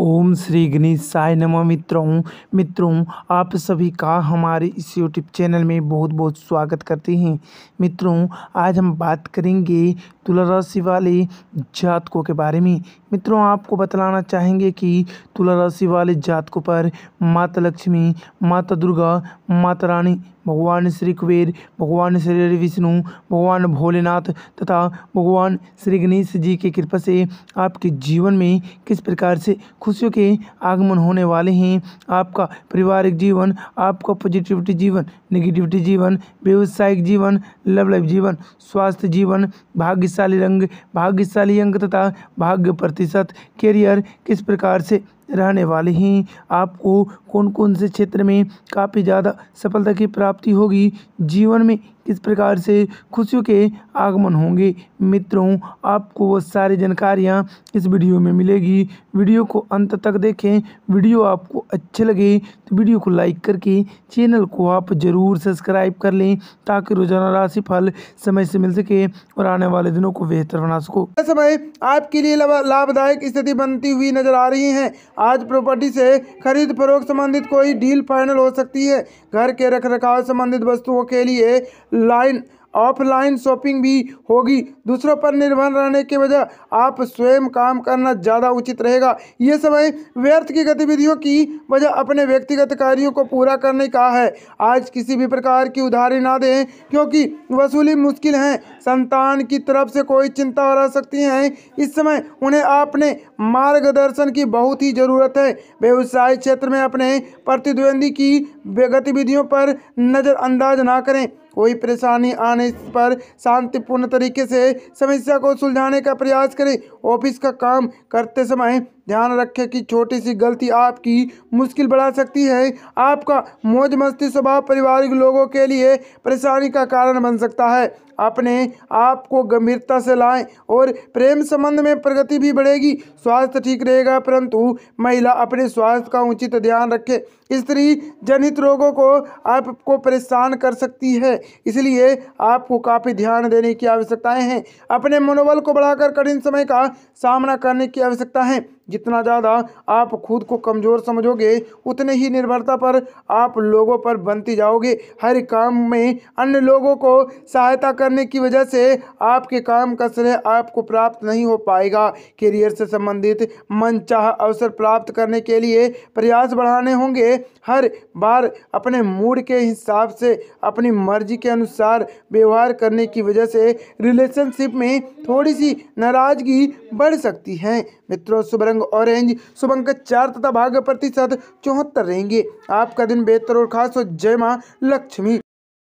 ओम श्री गणेश साय नम मित्रों मित्रों आप सभी का हमारे इस यूट्यूब चैनल में बहुत बहुत स्वागत करते हैं मित्रों आज हम बात करेंगे तुला राशि वाले जातकों के बारे में मित्रों आपको बतलाना चाहेंगे कि तुला राशि वाले जातकों पर माता लक्ष्मी माता दुर्गा माता रानी भगवान श्री कुबेर भगवान श्री विष्णु भगवान भोलेनाथ तथा भगवान श्री गणेश जी की कृपा से आपके जीवन में किस प्रकार से खुशियों के आगमन होने वाले हैं आपका पारिवारिक जीवन आपका पॉजिटिविटी जीवन निगेटिविटी जीवन व्यवसायिक जीवन लव लाइफ जीवन स्वास्थ्य जीवन भाग्यशाली रंग भाग्यशाली अंक तथा भाग्य प्रतिशत कैरियर किस प्रकार से रहने वाले हैं आपको कौन कौन से क्षेत्र में काफ़ी ज़्यादा सफलता की प्राप्ति होगी जीवन में किस प्रकार से खुशियों के आगमन होंगे मित्रों आपको वो सारी जानकारियाँ इस वीडियो में मिलेगी वीडियो को अंत तक देखें वीडियो आपको अच्छे लगे तो वीडियो को लाइक करके चैनल को आप ज़रूर सब्सक्राइब कर लें ताकि रोजाना राशि फल समय से मिल सके और आने वाले दिनों को बेहतर बना सको समय आपके लिए लाभदायक स्थिति बनती हुई नजर आ रही है आज प्रॉपर्टी से खरीद फरोख संबंधित कोई डील फाइनल हो सकती है घर के रख रखाव संबंधित वस्तुओं के लिए लाइन ऑफलाइन शॉपिंग भी होगी दूसरों पर निर्भर रहने के बजाय आप स्वयं काम करना ज़्यादा उचित रहेगा ये समय व्यर्थ की गतिविधियों की वजह अपने व्यक्तिगत कार्यों को पूरा करने का है आज किसी भी प्रकार की उधारी ना दें क्योंकि वसूली मुश्किल है संतान की तरफ से कोई चिंता रह सकती हैं इस समय उन्हें आपने मार्गदर्शन की बहुत ही ज़रूरत है व्यवसाय क्षेत्र में अपने प्रतिद्वंदी की गतिविधियों पर नज़रअंदाज ना करें कोई परेशानी आने करने पर शांतिपूर्ण तरीके से समस्या को सुलझाने का प्रयास करें ऑफिस का काम करते समय ध्यान रखें कि छोटी सी गलती आपकी मुश्किल बढ़ा सकती है आपका मौज मस्ती स्वभाव पारिवारिक लोगों के लिए परेशानी का कारण बन सकता है अपने आप को गंभीरता से लाएं और प्रेम संबंध में प्रगति भी बढ़ेगी स्वास्थ्य ठीक रहेगा परंतु महिला अपने स्वास्थ्य का उचित ध्यान रखे स्त्री जनित रोगों को आपको परेशान कर सकती है इसलिए आपको काफ़ी ध्यान देने की आवश्यकताएं हैं अपने मनोबल को बढ़ाकर कठिन समय का सामना करने की आवश्यकता है जितना ज़्यादा आप खुद को कमज़ोर समझोगे उतने ही निर्भरता पर आप लोगों पर बनती जाओगे हर काम में अन्य लोगों को सहायता करने की वजह से आपके काम का श्रेय आपको प्राप्त नहीं हो पाएगा करियर से संबंधित मनचाह अवसर प्राप्त करने के लिए प्रयास बढ़ाने होंगे हर बार अपने मूड के हिसाब से अपनी मर्जी के अनुसार व्यवहार करने की वजह से रिलेशनशिप में थोड़ी सी नाराज़गी बढ़ सकती है मित्रों सुबह रंग ऑरेंज शुभ अंक चार तथा भाग्य प्रतिशत चौहत्तर रहेंगे आपका दिन बेहतर और खास हो जय माँ लक्ष्मी